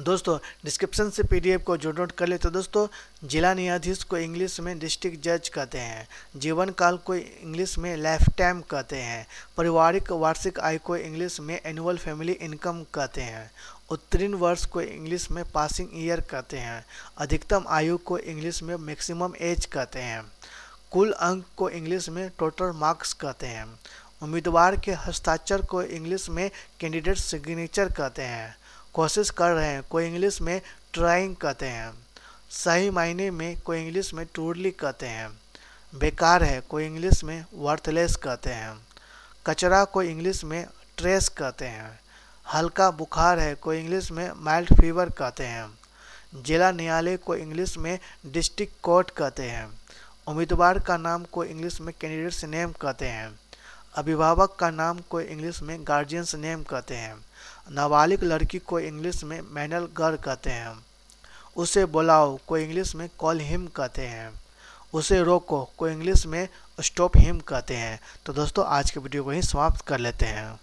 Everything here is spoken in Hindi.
दोस्तों डिस्क्रिप्शन से पीडीएफ को जो नोट कर ले तो दोस्तों जिला न्यायाधीश को इंग्लिश में डिस्ट्रिक्ट जज कहते हैं जीवन काल को इंग्लिश में लाइफ टाइम कहते हैं पारिवारिक वार्षिक आय को इंग्लिश में एनुअल फैमिली इनकम कहते हैं उत्तीर्ण वर्ष को इंग्लिश में पासिंग ईयर कहते हैं अधिकतम आयु को इंग्लिश में मैक्सिमम एज कहते हैं कुल अंक को इंग्लिश में टोटल मार्क्स कहते हैं उम्मीदवार के हस्ताक्षर को इंग्लिश में कैंडिडेट सिग्नेचर कहते हैं कोशिश कर रहे हैं कोई इंग्लिश में ट्राइंग कहते हैं सही मायने में कोई इंग्लिश में टूरली कहते हैं बेकार है कोई इंग्लिश में वर्थलेस कहते हैं कचरा को इंग्लिश में ट्रेस कहते हैं हल्का बुखार है कोई इंग्लिश में माइल्ड फीवर कहते हैं जिला न्यायालय को इंग्लिश में डिस्ट्रिक्ट कोर्ट कहते हैं उम्मीदवार का नाम को इंग्लिश में कैंडिडेट्स नेम कहते हैं अभिभावक का नाम को इंग्लिश में गार्जियंस नेम कहते हैं नाबालिग लड़की को इंग्लिश में मैनल गर्ल कहते हैं उसे बुलाओ को इंग्लिश में कॉल हिम कहते हैं उसे रोको को इंग्लिश में स्टॉप हिम कहते हैं तो दोस्तों आज के वीडियो को ही समाप्त कर लेते हैं